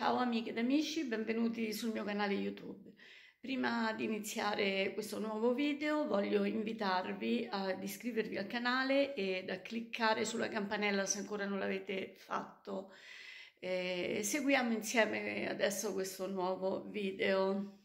Ciao amiche ed amici, benvenuti sul mio canale YouTube. Prima di iniziare questo nuovo video voglio invitarvi ad iscrivervi al canale e a cliccare sulla campanella se ancora non l'avete fatto. Eh, seguiamo insieme adesso questo nuovo video.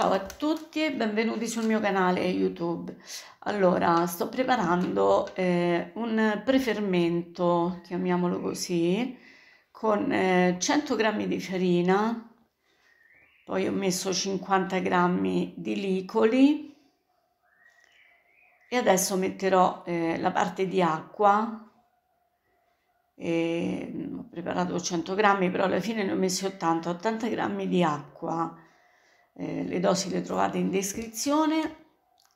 Ciao a tutti e benvenuti sul mio canale YouTube. Allora, sto preparando eh, un prefermento, chiamiamolo così, con eh, 100 g di farina, poi ho messo 50 g di licoli e adesso metterò eh, la parte di acqua. E, ehm, ho preparato 100 g, però alla fine ne ho messi 80, 80 g di acqua eh, le dosi le trovate in descrizione.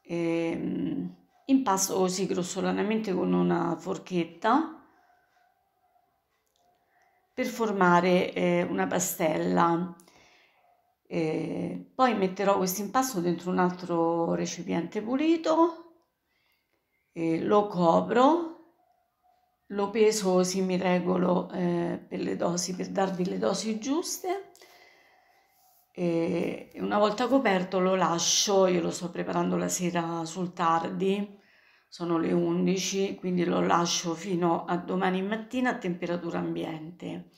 Ehm, impasto così grossolanamente con una forchetta per formare eh, una pastella. Eh, poi metterò questo impasto dentro un altro recipiente pulito, eh, lo copro, lo peso così mi regolo eh, per le dosi, per darvi le dosi giuste e una volta coperto lo lascio, io lo sto preparando la sera sul tardi, sono le 11, quindi lo lascio fino a domani mattina a temperatura ambiente.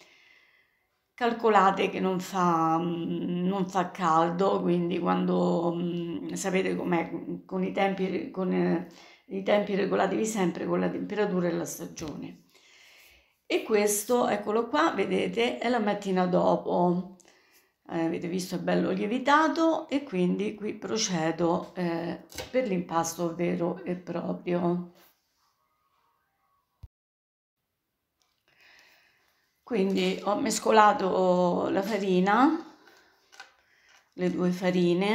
Calcolate che non fa, mm, non fa caldo, quindi quando mm, sapete com'è con i tempi, con eh, i tempi regolatevi sempre con la temperatura e la stagione. E questo, eccolo qua, vedete, è la mattina dopo eh, avete visto è bello lievitato e quindi qui procedo eh, per l'impasto vero e proprio. Quindi ho mescolato la farina, le due farine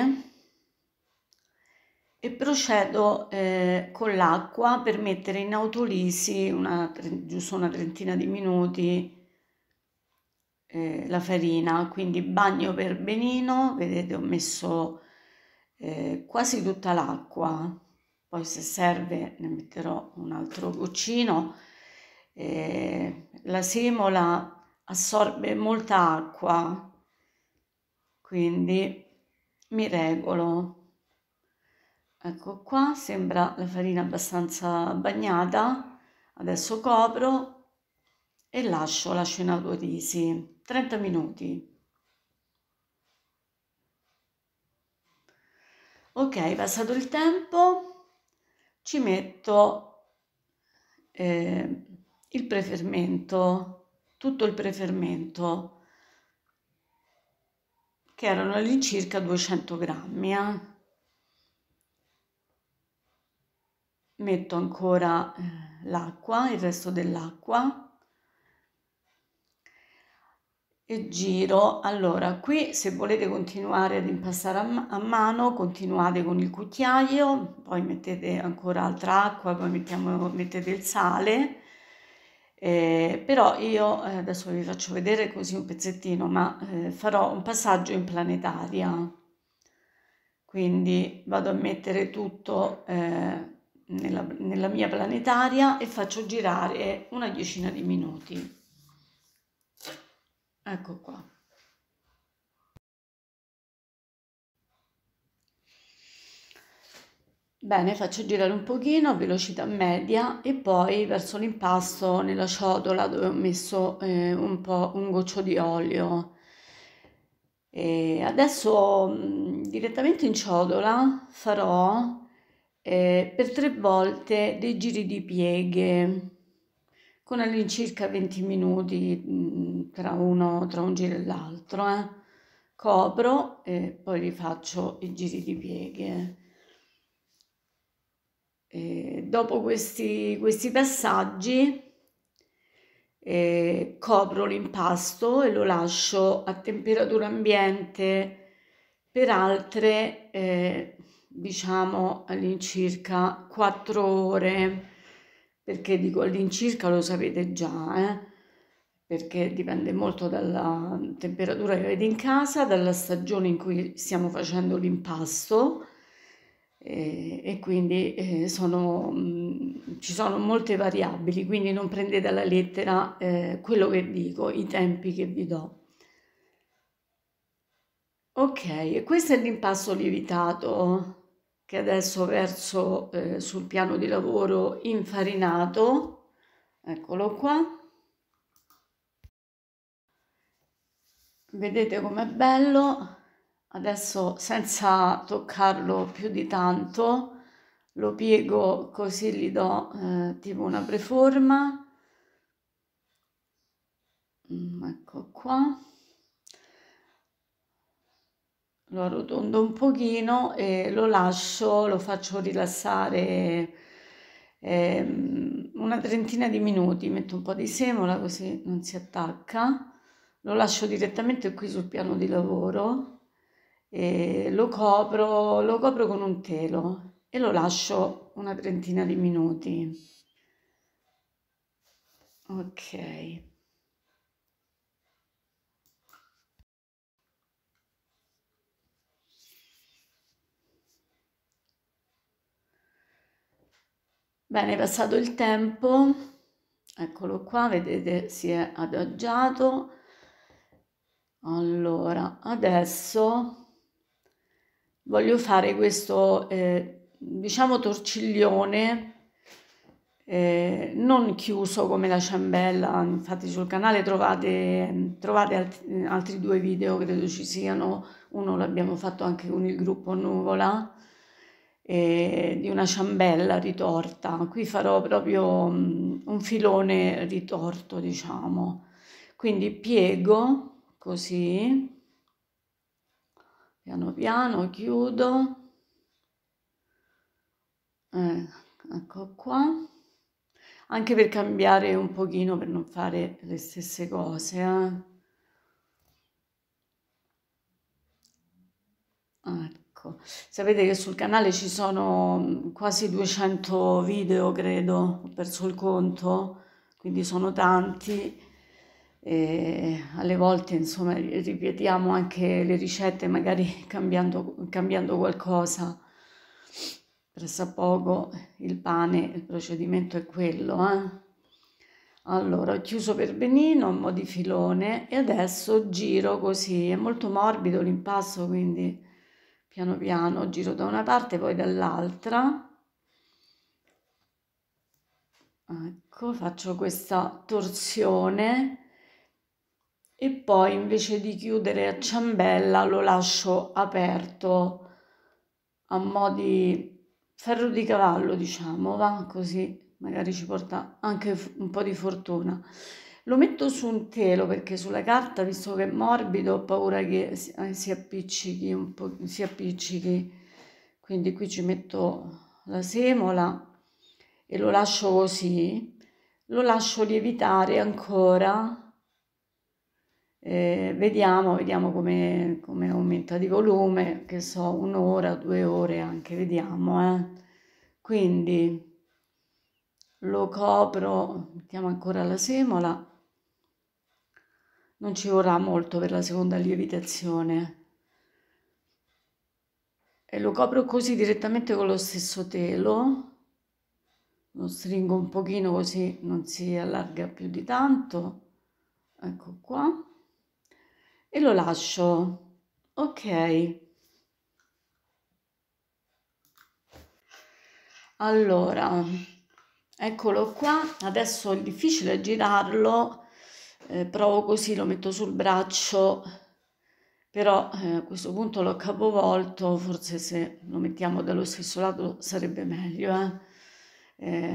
e procedo eh, con l'acqua per mettere in autolisi una, giusto una trentina di minuti eh, la farina, quindi bagno per benino, vedete ho messo eh, quasi tutta l'acqua, poi se serve ne metterò un altro goccino. Eh, la semola assorbe molta acqua, quindi mi regolo. Ecco qua, sembra la farina abbastanza bagnata. Adesso copro e lascio la cena cenatorisi. 30 minuti. Ok, passato il tempo ci metto eh, il prefermento, tutto il prefermento, che erano all'incirca 200 grammi. Eh. Metto ancora eh, l'acqua, il resto dell'acqua e giro allora qui se volete continuare ad impastare a, a, mano continuate con il cucchiaio poi mettete ancora altra acqua poi mettiamo, mettete il sale eh, però io eh, adesso vi faccio vedere così un pezzettino ma eh, farò un passaggio in planetaria quindi vado a mettere tutto eh, nella, nella mia planetaria e faccio girare una decina di minuti Ecco qua. Bene, faccio girare un pochino, a velocità media e poi verso l'impasto nella ciotola dove ho messo eh, un po' un goccio di olio. E adesso mm, direttamente in ciotola farò eh, per tre volte dei giri di pieghe con all'incirca 20 minuti mm, tra, uno, tra un giro e l'altro. Eh. Copro e poi rifaccio i giri di pieghe. E dopo questi, questi passaggi eh, copro l'impasto e lo lascio a temperatura ambiente per altre eh, diciamo all'incirca 4 ore perché dico all'incirca lo sapete già, eh? perché dipende molto dalla temperatura che avete in casa, dalla stagione in cui stiamo facendo l'impasto eh, e quindi eh, sono, mh, mm, ci sono molte variabili, quindi non prendete alla lettera eh, quello che dico, i tempi che vi do. Ok, questo è l'impasto lievitato che adesso verso eh, sul piano di lavoro infarinato, eccolo qua. Vedete com'è bello, adesso senza toccarlo più di tanto, lo piego così gli do eh, tipo una preforma, mm, ecco qua lo arrotondo un pochino e lo lascio, lo faccio rilassare eh, una trentina di minuti, metto un po' di semola così non si attacca, lo lascio direttamente qui sul piano di lavoro e lo copro, lo copro con un telo e lo lascio una trentina di minuti. Ok. Bene, passato il tempo, eccolo qua, vedete si è adagiato. Allora, adesso voglio fare questo, eh, diciamo, torciglione eh, non chiuso come la ciambella, infatti sul canale trovate, trovate alt- altri due video, credo ci siano, uno l'abbiamo fatto anche con il gruppo Nuvola, eh, di una ciambella ritorta. Qui farò proprio mm, un filone ritorto, diciamo. Quindi piego così, piano piano chiudo. Eh, ecco qua anche per cambiare un pochino per non fare le stesse cose eh. Ecco. Ecco, sapete che sul canale ci sono quasi 200 video, credo, ho perso il conto, quindi sono tanti. E alle volte insomma ripetiamo anche le ricette magari cambiando, cambiando qualcosa presso poco il pane il procedimento è quello eh? allora ho chiuso per benino un po' di filone e adesso giro così è molto morbido l'impasto quindi piano piano giro da una parte poi dall'altra ecco faccio questa torsione e poi invece di chiudere a ciambella lo lascio aperto a mo' di ferro di cavallo diciamo va così magari ci porta anche un po' di fortuna lo metto su un telo perché sulla carta, visto che è morbido, ho paura che eh, si appiccichi un po', si appiccichi. Quindi qui ci metto la semola e lo lascio così. Lo lascio lievitare ancora. Eh, vediamo, vediamo come, come, aumenta di volume, che so, un'ora, due ore anche, vediamo. Eh. Quindi lo copro, mettiamo ancora la semola non ci vorrà molto per la seconda lievitazione. E lo copro così direttamente con lo stesso telo, lo stringo un pochino così non si allarga più di tanto, ecco qua, e lo lascio. Ok. Allora, eccolo qua. Adesso è difficile girarlo eh, provo così, lo metto sul braccio, però eh, a questo punto l'ho capovolto, forse se lo mettiamo dallo stesso lato sarebbe meglio. Eh?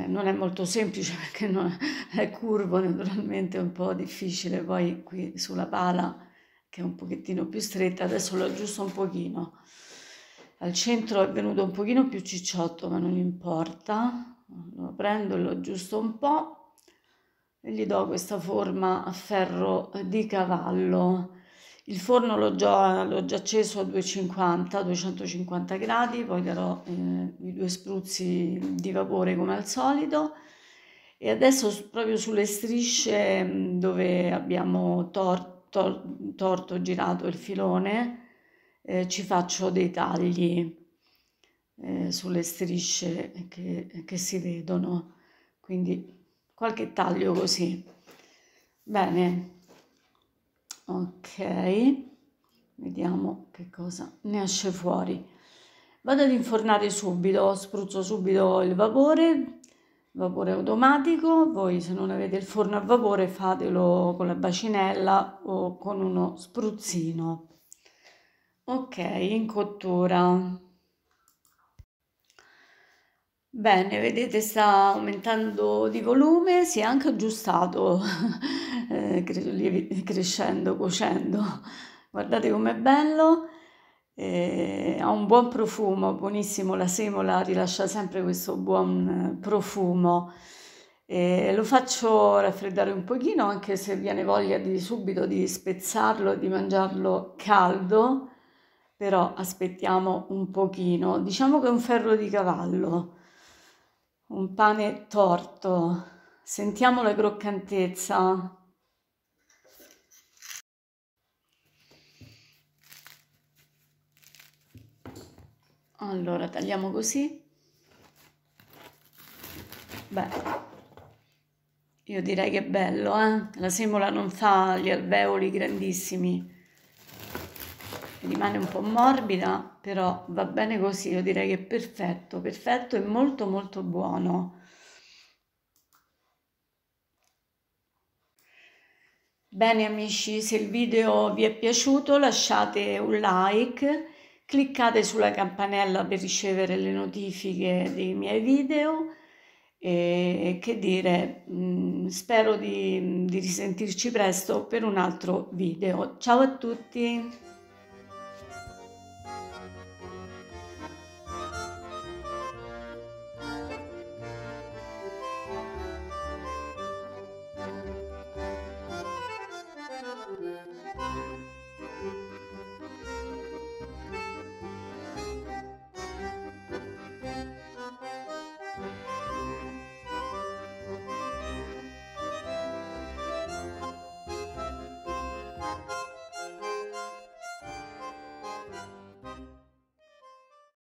eh non è molto semplice perché non è curvo, naturalmente è un po' difficile poi qui sulla pala che è un pochettino più stretta, adesso lo aggiusto un pochino. Al centro è venuto un pochino più cicciotto, ma non importa, lo prendo e lo aggiusto un po' gli do questa forma a ferro di cavallo. Il forno l'ho già, l'ho già acceso a 250, 250 gradi, poi darò eh, i due spruzzi di vapore come al solito. E adesso proprio sulle strisce mm, dove abbiamo tor torto, girato il filone, eh, ci faccio dei tagli eh, sulle strisce che, che si vedono. Quindi qualche taglio così. Bene, ok, vediamo che cosa ne esce fuori. Vado ad infornare subito, spruzzo subito il vapore, vapore automatico, voi se non avete il forno a vapore fatelo con la bacinella o con uno spruzzino. Ok, in cottura Bene, vedete sta aumentando di volume, si è anche aggiustato, eh, crescendo, cuocendo. Guardate com'è bello, eh, ha un buon profumo, buonissimo, la semola rilascia sempre questo buon eh, profumo. Eh, lo faccio raffreddare un pochino anche se viene voglia di subito di spezzarlo e di mangiarlo caldo, però aspettiamo un pochino, diciamo che è un ferro di cavallo un pane torto. Sentiamo la croccantezza. Allora, tagliamo così. Beh, io direi che è bello, eh? La semola non fa gli alveoli grandissimi. Rimane un po' morbida però va bene così, io direi che è perfetto, perfetto e molto molto buono. Bene amici, se il video vi è piaciuto lasciate un like, cliccate sulla campanella per ricevere le notifiche dei miei video e che dire, mm, spero di, di risentirci presto per un altro video. Ciao a tutti!